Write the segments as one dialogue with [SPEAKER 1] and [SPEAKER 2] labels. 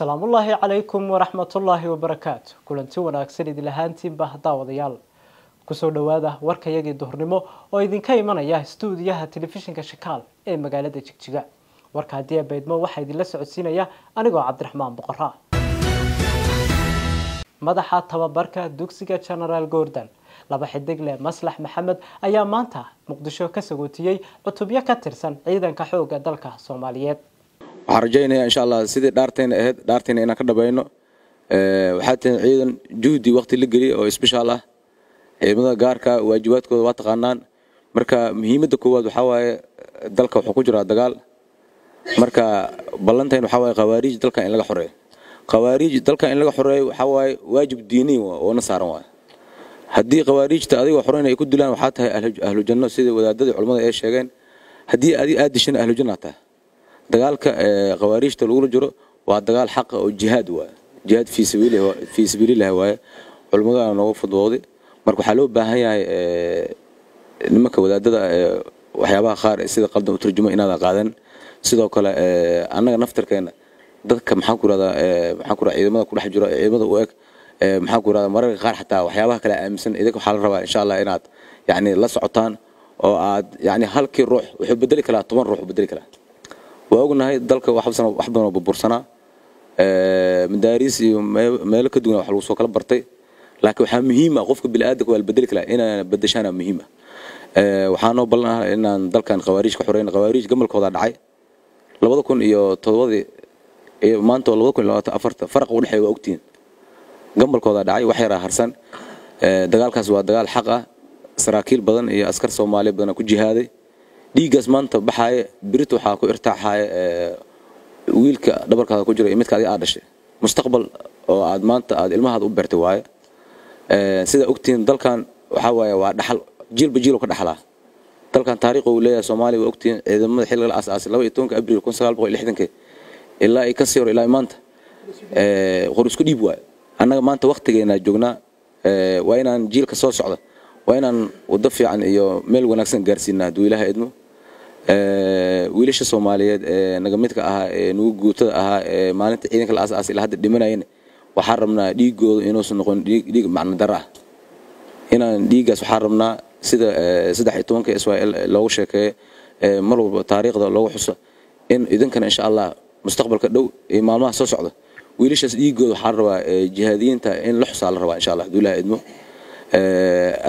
[SPEAKER 1] asalaamu ullaahi calaykum waraxmatullaahi wabarakaatu kulanti wanaagsan idilahaantiinba daawadayaal kusoo dhawaada warkayagii duhurnimo oo idinka imanaya stuudiyaha telefishinka shakaal ee magaalada jigjiga warka haddii a baydmo waxaa idinla socodsiinaya anigoo cabdiraxmaan boqora madaxa tababarka dugsiga genaraal gordon laba xidigle maslax maxamed ayaa maanta muqdisho ka sagootiyey cutubyo ka tirsan ciidanka xoogga dalka soomaaliyeed
[SPEAKER 2] waxaan rajaynaya insha allah sidii dhaartayna ahayd dhaartayna inaan ka dhabayno eh, waxaa tihin ciidan juhdi wakti la geliya oo sbeshaal ah ciidamada eh, gaarka waajibaadkooda waa taqaanaan marka muhiimadda koowaad waxaa waaye dalka wuxuu ku jiraa dagaal marka ballantayn waxaa waaye khawaariij dalkan in laga xoreeyo khawaariij dalkan in laga xoreeyo waxaa waaye waajib diiniy oona saaran waayo haddii khawaariijta adigoo xoreyn ay ku dilaan waxaa tahay ahlujanno sida wadaadadii culammada ay sheegeen haddii adig aad dishan ahlujanna tahay dagaalka eh, khawaariijta lagula jiro waa dagaal xaqa oo jihaad waay jihaad fii sabiililahi waaye culummadana nooga fudbooday marka waxaa loo baahan yahay eh, nimanka wadaadada eh, waxyaabaha qaar sida qaldan u tarjuma inaadan qaadan sidoo kale annaga naftarkeena dadka maxaan ku irahdaa maxaan ku irada ciidamada ku jiro ciidamada u eg maxaan ku irahdaa mararka qaar xataa waxyaabaha kale aaminsan idinka waxaa la rabaa insha allah inaad yacni la socotaan oo aad yacni halkii ruux wuxuu bedeli karaa toban ruux u bedeli karaa waa ognahay dalka wax badanoo burbursanaa madaariis iyo meelo ka duwana wax lagu soo kala bartay laakiin waxaa muhiim ah, qofka biniaadanka waa la bedeli karaa inaa bedashaana muhiima ah. waxaanoo ballan ah inaan dalkan khawaariij ka xoreyn khawaariij gamalkooda dhacay labada kun iyo todobadii maanta labada kun labaatan afarta faraqa u dhexeeya waa ogtihiin gamalkooda dhacay wax yaraa harsan dagaalkaas waa dagaal xaq ah saraakiil badan iyo askar soomaaliya badana ku jihaaday dhiigaas maanta baxaaye birit waxaa ku irtaaxaaya wiilka dhabarkaada ku jira iyo midka adiga aad dhashay mustaqbal oo aad maanta aad ilmahaada u beertay waaye sidaa ogtihiin dalkan waxaa waaye waa dhaxal jiilba jiilo ka dhaxlaa dalkan taariikh uu leeyahay soomaaliya waa ogtihiin ciidamada xilliga la aasaasay laba iyo tobanka abriil kun sagaal boqol lixdanka ilaa ay ka sii hor ilaa maanta hor isku dhiib waaye annaga maanta waktigeena joognaa waa inaan jiilka soo socda waa inaan waddo fiican iyo meel wanaagsan gaarsiinaa hadduu ilaaha idmo wiilasha soomaaliyeed ee nagamidka ahaa ee nugu guutada ahaa ee maalinta ciidanka la asaasay ilaa hadda dhimanayana waxaan rabnaa dhiigooda inuusan noqon dhiig macnodaro ah inaan dhiiggaas waxaan rabnaa sida saddex iyo tobanka israa'il loogu sheekeeyo mar walba taariikhda loogu xuso in idinkana insha allah mustaqbalka dhow ee maalmaha soo socda wiilashaas dhiigooda waxaan rabaa jihaadiyiinta in la xusaa la rabaa insha allah hadduu idmo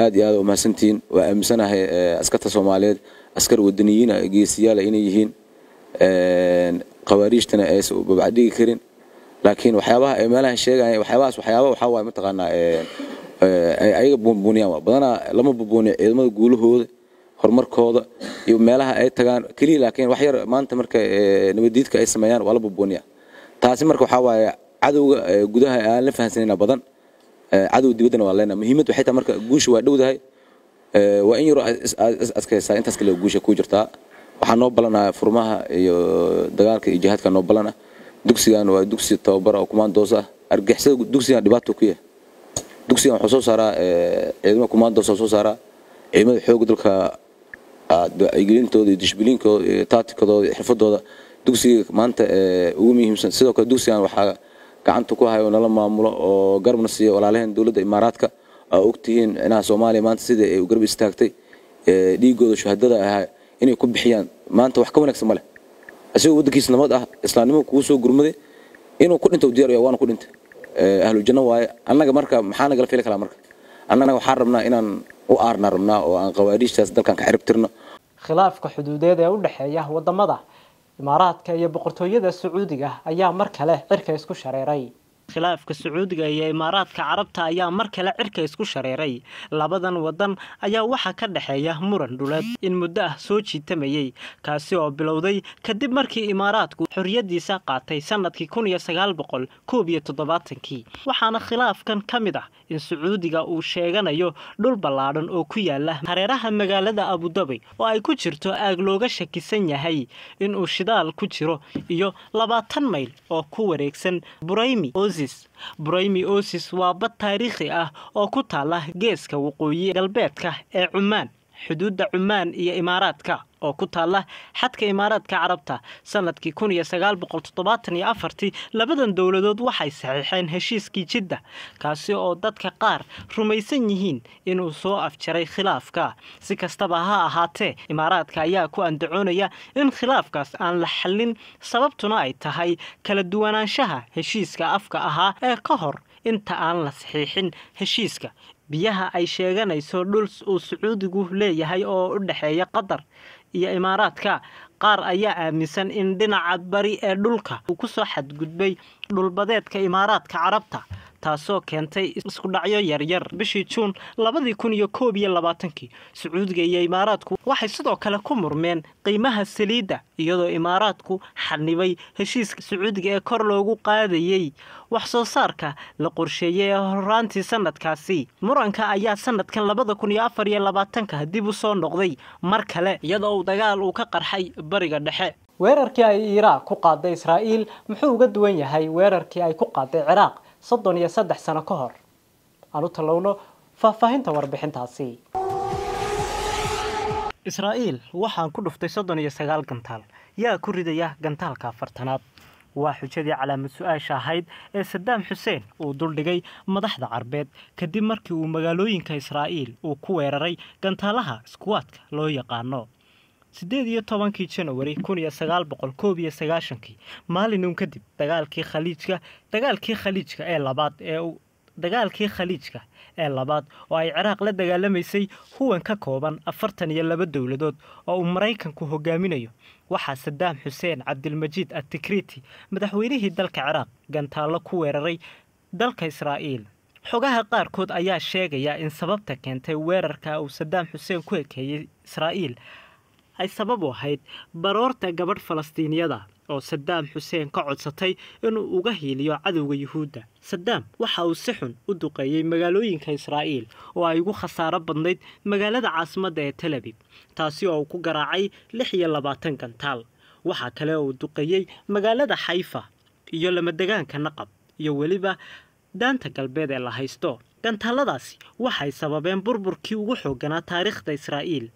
[SPEAKER 2] aad iyo aad u mahadsantihiin waa aaminsanahay askarta soomaaliyeed askar wadaniyiin geesiyaal inay yihiin khawaariijtana aysa babacdigi karin laakiin waxyaabaha ay meelaha sheegayan waxyaabahaas waxyaaba waxaa waay mataqaanaa ayaga buunbuuniyaan badanaa lama buunbuuniyo ciidamada guulahooda horumarkooda iyo meelaha ay tagaan keliya laakiin wax yar maanta marka nabadiidka ay sameeyaan waa la buunbuuniya taasi marka waxaa waaye cadowga gudaha aan la fahansanayna badan cadow dibaddana waa leenaha muhiimad waxay tahay marka guusha waa dhowdahay Eh, waa in yaroo adkaysaa intaas kale guusha ku jirtaa waxaa noo balanaya furmaha iyo dagaalka iyo jihaadka noo balana dugsigan waa dugsi tababar oo kumaandoos ah argixisada dugsigan dhibaato ku yahay dugsigan waxuu eh, soo saaraa ciidamada kumaandoos soo saaraa ciidamada xoog dalka ah, gelintooda iyo dishbiliinkooda iyo taatikadooda iyo xirfadooda dugsiga maanta eh, ugu muhiimsan sidoo kale dugsigan waxaa gacanta ku haya nala maamulo oo garabna siiya walaalaheen dowladda imaaraadka ogtihiin inaha soomaaliya maanta sida ay garab istaagtay dhiigooda shuhadada ahaa inay ku bixiyaan maanta wax ka wanaagsan ma leh isagoo waddankiis nabad ah islaamnimo kuusoo gurmaday inuu ku dhinta diyar waana ku dhinta ahlujanno waaye annaga marka maxaa nagala fili kalaa marka annaga waxaan rabnaa inaan u aarnaa rabnaa oo aan qawaadhiijtaas dalkan ka xirib
[SPEAKER 1] khilaafka xuduudeed ee u dhexeeya wadamada imaaraadka iyo boqortooyada sacuudiga ayaa mar kale cirka isku shareeray khilaafka sacuudiga iyo imaaraadka carabta ayaa mar kale cirka isku shareeray labadan wadan ayaa waxaa ka dhexeeya muran dhuleed in muddo ah soo jiitamayey kaasi oo bilowday kadib markii imaaraadku xorriyaddiisa qaatay sannadkii kun waxaana khilaafkan ka mid ah in sacuudiga uu sheeganayo dhul ballaadhan oo ku yaala hareeraha magaalada abudabi oo ay ku jirto aag looga shakisan yahay inuu shidaal ku jiro iyo labaatan mayl oo ku wareegsan buraymi Oasis. Bryomiosis waa bad taariikhi ah oo ku taala geeska waqooyi galbeedka ee Cumaan, xuduudda Cumaan iyo Imaaraadka oo ku taalla xadka imaaraadka carabta sannadkii kun iyo labadan dowladood waxay saxiixeen heshiiskii jidda kaasi oo dadka qaar rumaysan yihiin inuu soo afjaray khilaafka si kastaba ha ahaatee imaaraadka ayaa ku andacoonaya in khilaafkaas aan la xallin sababtuna ay tahay kala duwanaanshaha heshiiska afka ahaa ee ka hor inta aan la saxiixin heshiiska biyaha ay sheeganayso dhul uu sacuudigu leeyahay oo u dhexeeya qatar iyo imaaraadka qaar ayaa aaminsan in dhinaca bari ee dhulka uu ku soo xadgudbay dhulbadeedka imaaraadka carabta taasoo keentay iskudhacyo yaryar bishii juun labadii kun iyo koob iyo labaatankii sacuudiga iyo imaaraadku waxay sidoo kale ku murmeen qiimaha saliidda iyadoo imaaraadku xanibay heshiiska sacuudiga ee kor loogu qaadayey wax soo saarka la qorsheeyey ee horaantii sannadkaasi muranka ayaa sannadkan labada kun iyo afar iyo labaatanka dib u soo noqday mar kale iyadoo uu dagaal uu ka qarxay bariga dhexe weerarkii ay iiraaq ku qaaday israa'iil muxuu uga duwan yahay weerarkii ay ku qaaday ciraaq soddon iyo saddex sano ka hor aan u tallowno faahfaahinta warbixintaasi israa'iil waxaan ku dhuftay soddon iyo sagaal gantaal yaa ku ridaya gantaalka afartanaad waa xujadii calaamad su'aasha ahayd ee sadaam xuseen uu duldhigay madaxda carbeed kadib markii uu magaalooyinka israa'iil uu ku weeraray gantaalaha iskuwaadka loo yaqaano sideed iyo tobankii januari kun iyo sagaal boqol koob iyo sagaashankii maalinuun kadib dagaalkii khaliijka dagaalkii khaliijka ee labaad ee dagaalkii khaliijka ee labaad oo ay ciraaq la dagaalamaysay huwan ka kooban afartan iyo laba dowladood oo uu maraykanku hogaaminayo waxaa sadaam xuseen cabdilmajiid atikriti madaxweynihii dalka ciraaq gantaallo ku weeraray dalka israa'iil xogaha qaarkood ayaa sheegaya in sababta keentay weerarka uu sadaam xuseen ku ekeeyey israa'iil ay sabab u ahayd baroorta gabadh falastiiniyada oo sadaam xuseen ka codsatay inuu uga hiiliyo cadowga yuhuudda saddaam waxa uu si xun u duqeeyey magaalooyinka israa'iil oo ay ugu khasaaro badnayd magaalada caasimadda ee tel abib taasi oo uu ku garaacay lix iyo labaatan gantaal waxaa kale uu duqeeyey magaalada xayfa iyo lamadegaanka naqab iyo weliba daanta galbeed ee la haysto gantaalladaasi waxay sababeen burburkii ugu xooganaa taariikhda israa'iil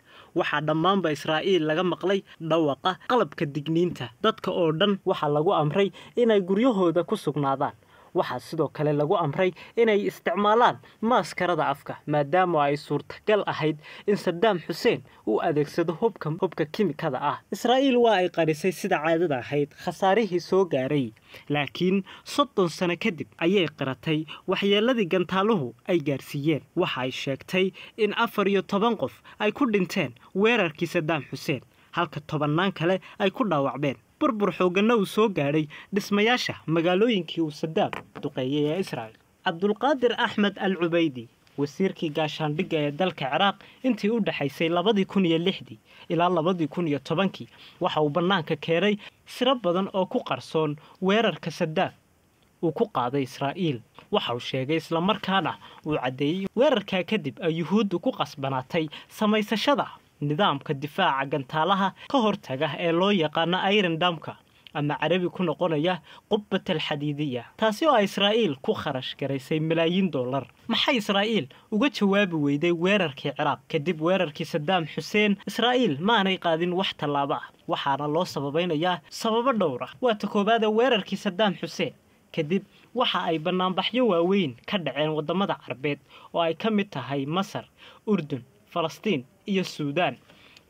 [SPEAKER 1] waxaa dhammaanba israa'iil laga maqlay dhawaqa qalabka digniinta dadka oo dhan waxaa lagu amray inay guryahooda ku sugnaadaan waxaa sidoo kale lagu amray inay isticmaalaan maaskarada afka maadaama ay suurtagal ahayd in sadaam xuseen uu adeegsado hubka hubka kimikada ah israa'iil waa ay qarisay sida caadada ahayd khasaarihii soo gaaray laakiin soddon sano kadib ayay qiratay waxyeeladii gantaaluhu ay gaarsiiyeen waxa ay sheegtay in afar iyo toban qof ay ku dhinteen weerarkii sadaam xuseen halka tobannaan kale ay ku dhaawacbeen burbur xooganna uu soo gaadhay dhismayaasha magaalooyinkii uu sadaab duqeeyey ee israa'il cabdulqaadir axmed al cubaydi wasiirkii gaashaandhigga ee dalka ciraaq intii u dhaxaysay labadii kun iyo lixdii ilaa labadii kun iyo tobankii waxa uu bannaanka keenay siro badan oo ku qarsoon weerarka sadaab uu ku qaaday israa'iil waxa uu sheegay islamarkaana uu caddeeyey weerarkaa kadib ay yuhuuddu ku qasbanaatay samaysashada nidaamka difaaca gantaalaha ka hortaga ee loo yaqaano irondamka ama carabi ku noqonaya qubbatal xadiidiya taasi oo israa'iil ku kharash garaysay malaayiin dollar maxay israa'iil uga jawaabi weyday weerarkii ciraaq kadib weerarkii saddaam xuseen israa'iil maanay qaadin wax tallaabo ah waxaana loo sababaynayaa sababo dhowr ah. waa ta koobaada weerarkii saddaam xuseen kadib waxa ay bannaanbaxyo waaweyn ka dhaceen waddammada carbeed oo ay ka mid tahay masar urdun falastiin iyo suudaan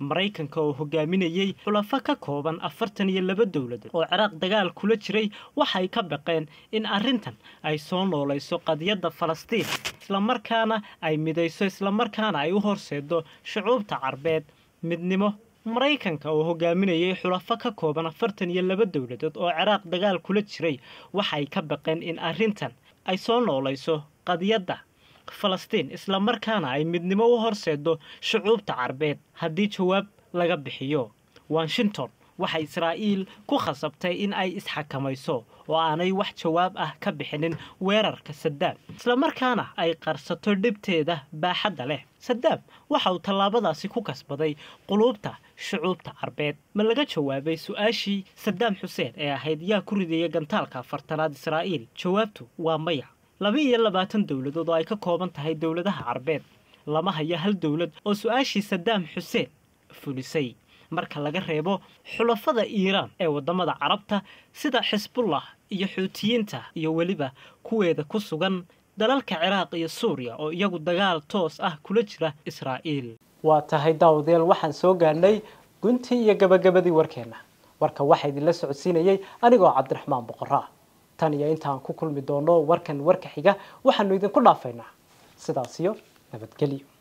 [SPEAKER 1] maraykanka oo hogaaminayey xulafo ka kooban afartan iyo laba dowladood oo ciraaq dagaal kula jiray waxay ka baqeen in arrintan ay soo noolayso qadiyadda falastiin islamarkaana ay midayso islamarkaana ay u horseeddo shucuubta carbeed midnimo maraykanka oo hogaaminayay xulafo ka kooban afartan iyo laba dowladood oo ciraaq dagaal kula jiray waxay ka baqeen in arrintan ay soo noolayso qadiyadda falastiin islamarkaana ay midnimo u horseeddo shucuubta carbeed haddii jawaab laga bixiyo washington waxay israa'iil ku khasabtay in ay isxakamayso oo aanay wax jawaab ah ka bixinin weerarka sadaam islamarkaana ay qarsato dhibteeda baaxadda leh sadaam waxa uu tallaabadaasi ku kasbaday quluubta shucuubta carbeed ma laga jawaabay su-aashii sadaam xuseen ee ahayd yaa ku rideeya gantaalka afartanaad israa'iil jawaabtu waa maya laba-iyo labaatan dowladood oo ay ka kooban tahay dowladaha carbeed lama haya hal dowlad oo su-aashii sadaam xuseen fulisay marka laga reebo xulafada iiraan ee waddamada carabta sida xisbullah iyo xuutiyiinta iyo weliba kuweeda ku sugan dalalka ciraaq iyo suuriya oo iyagu dagaal toos ah kula jira israa'iil waa tahay daawdeel waxaan soo gaadhnay guntii iyo gabagabadii warkeenna warka waxaa idinla socodsiinayay anigoo cabdiraxmaan boqoraa tan iyo intaan ku kulmi doono warkan warka xiga waxaanu idinku dhaafaynaa sidaas iyo nabadgelyo